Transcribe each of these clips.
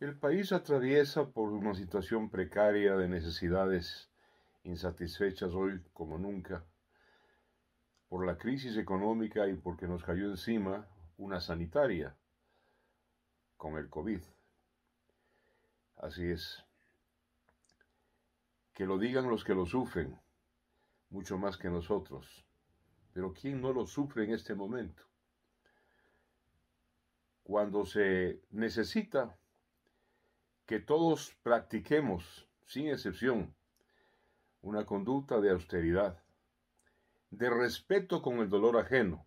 El país atraviesa por una situación precaria de necesidades insatisfechas hoy como nunca, por la crisis económica y porque nos cayó encima una sanitaria con el COVID. Así es. Que lo digan los que lo sufren, mucho más que nosotros. Pero ¿quién no lo sufre en este momento? Cuando se necesita que todos practiquemos, sin excepción, una conducta de austeridad, de respeto con el dolor ajeno,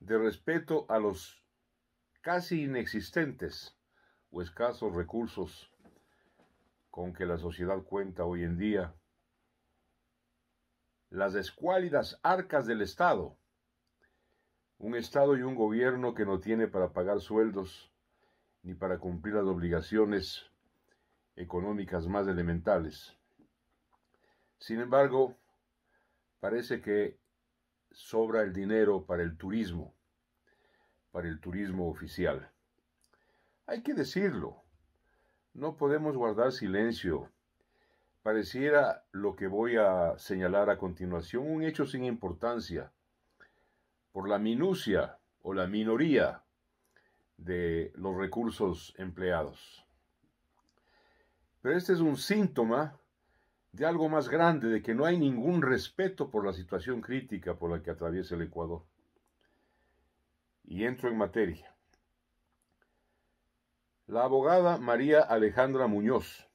de respeto a los casi inexistentes o escasos recursos con que la sociedad cuenta hoy en día, las escuálidas arcas del Estado, un Estado y un gobierno que no tiene para pagar sueldos, ni para cumplir las obligaciones económicas más elementales. Sin embargo, parece que sobra el dinero para el turismo, para el turismo oficial. Hay que decirlo, no podemos guardar silencio. Pareciera lo que voy a señalar a continuación un hecho sin importancia, por la minucia o la minoría de los recursos empleados. Pero este es un síntoma de algo más grande, de que no hay ningún respeto por la situación crítica por la que atraviesa el Ecuador. Y entro en materia. La abogada María Alejandra Muñoz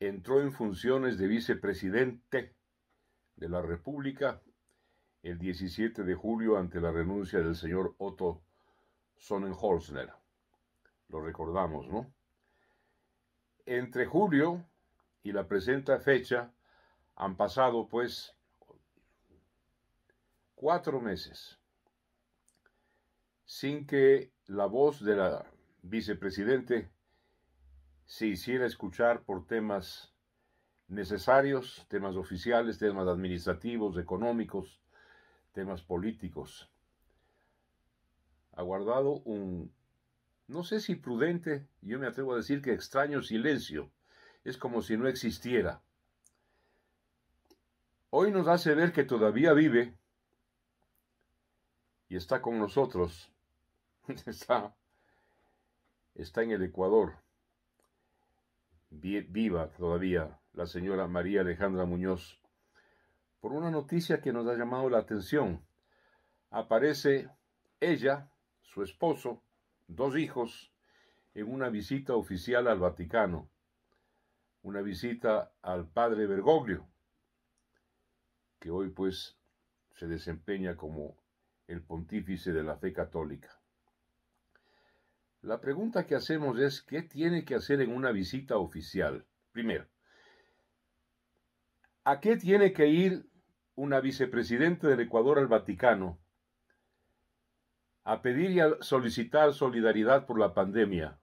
entró en funciones de vicepresidente de la República el 17 de julio ante la renuncia del señor Otto son en Sonnenholzner. Lo recordamos, ¿no? Entre julio y la presente fecha han pasado, pues, cuatro meses sin que la voz de la vicepresidente se hiciera escuchar por temas necesarios, temas oficiales, temas administrativos, económicos, temas políticos ha guardado un, no sé si prudente, yo me atrevo a decir que extraño silencio. Es como si no existiera. Hoy nos hace ver que todavía vive y está con nosotros. Está, está en el Ecuador. Viva todavía la señora María Alejandra Muñoz. Por una noticia que nos ha llamado la atención. Aparece ella su esposo, dos hijos, en una visita oficial al Vaticano, una visita al padre Bergoglio, que hoy pues se desempeña como el pontífice de la fe católica. La pregunta que hacemos es, ¿qué tiene que hacer en una visita oficial? Primero, ¿a qué tiene que ir una vicepresidente del Ecuador al Vaticano a pedir y a solicitar solidaridad por la pandemia,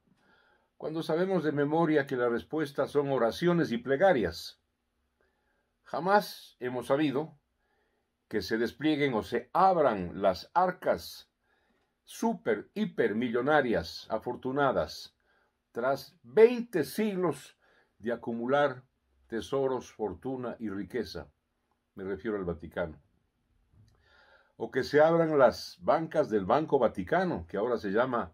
cuando sabemos de memoria que las respuestas son oraciones y plegarias. Jamás hemos sabido que se desplieguen o se abran las arcas super, hipermillonarias, afortunadas, tras 20 siglos de acumular tesoros, fortuna y riqueza. Me refiero al Vaticano o que se abran las bancas del Banco Vaticano, que ahora se llama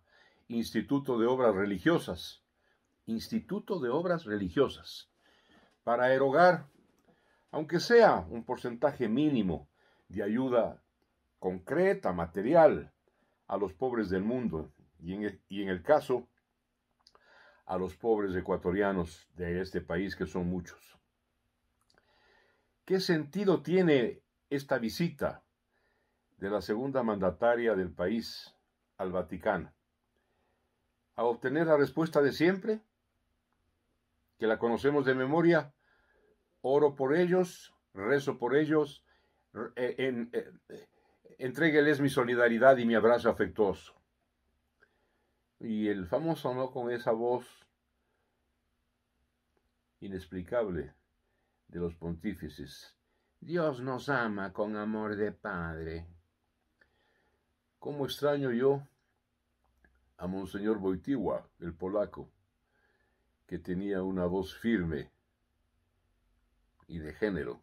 Instituto de Obras Religiosas. Instituto de Obras Religiosas. Para erogar, aunque sea un porcentaje mínimo de ayuda concreta, material, a los pobres del mundo y en el, y en el caso a los pobres ecuatorianos de este país, que son muchos. ¿Qué sentido tiene esta visita? de la segunda mandataria del país al Vaticano, a obtener la respuesta de siempre, que la conocemos de memoria, oro por ellos, rezo por ellos, eh, eh, entrégueles mi solidaridad y mi abrazo afectuoso. Y el famoso no con esa voz inexplicable de los pontífices. Dios nos ama con amor de Padre. ¿Cómo extraño yo a Monseñor Boitiwa, el polaco, que tenía una voz firme y de género,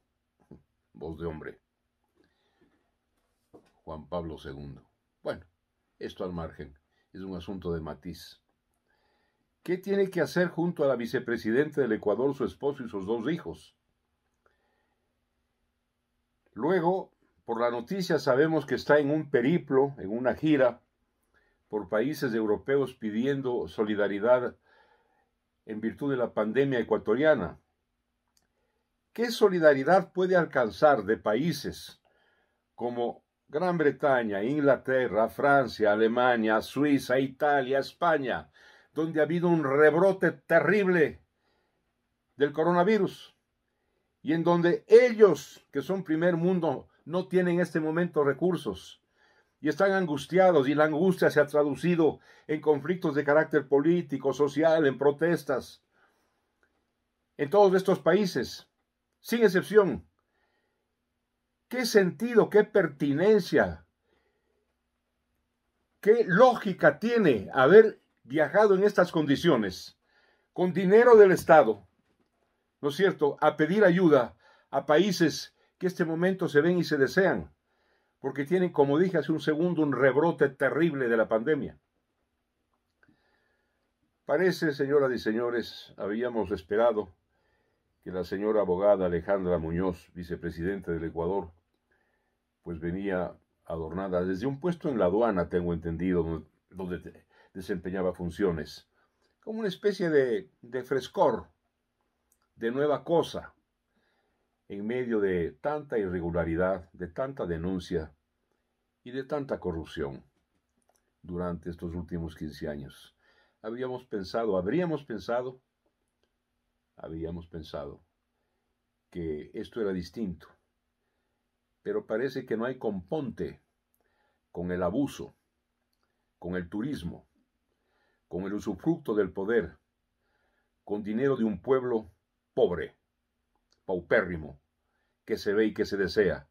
voz de hombre? Juan Pablo II. Bueno, esto al margen, es un asunto de matiz. ¿Qué tiene que hacer junto a la vicepresidenta del Ecuador, su esposo y sus dos hijos? Luego, por la noticia sabemos que está en un periplo, en una gira por países europeos pidiendo solidaridad en virtud de la pandemia ecuatoriana. ¿Qué solidaridad puede alcanzar de países como Gran Bretaña, Inglaterra, Francia, Alemania, Suiza, Italia, España, donde ha habido un rebrote terrible del coronavirus y en donde ellos, que son primer mundo, no tienen en este momento recursos y están angustiados y la angustia se ha traducido en conflictos de carácter político, social, en protestas. En todos estos países, sin excepción, ¿qué sentido, qué pertinencia, qué lógica tiene haber viajado en estas condiciones, con dinero del Estado, ¿no es cierto?, a pedir ayuda a países que este momento se ven y se desean, porque tienen, como dije hace un segundo, un rebrote terrible de la pandemia. Parece, señoras y señores, habíamos esperado que la señora abogada Alejandra Muñoz, vicepresidenta del Ecuador, pues venía adornada desde un puesto en la aduana, tengo entendido, donde desempeñaba funciones, como una especie de frescor, de nueva cosa, en medio de tanta irregularidad, de tanta denuncia y de tanta corrupción durante estos últimos 15 años. Habíamos pensado, habríamos pensado, habíamos pensado que esto era distinto, pero parece que no hay componte con el abuso, con el turismo, con el usufructo del poder, con dinero de un pueblo pobre paupérrimo que se ve y que se desea,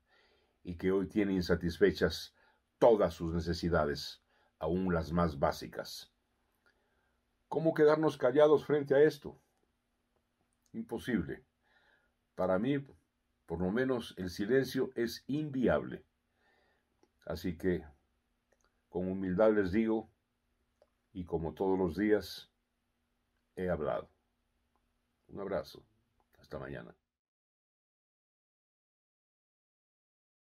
y que hoy tiene insatisfechas todas sus necesidades, aún las más básicas. ¿Cómo quedarnos callados frente a esto? Imposible. Para mí, por lo menos, el silencio es inviable. Así que, con humildad les digo, y como todos los días, he hablado. Un abrazo. Hasta mañana.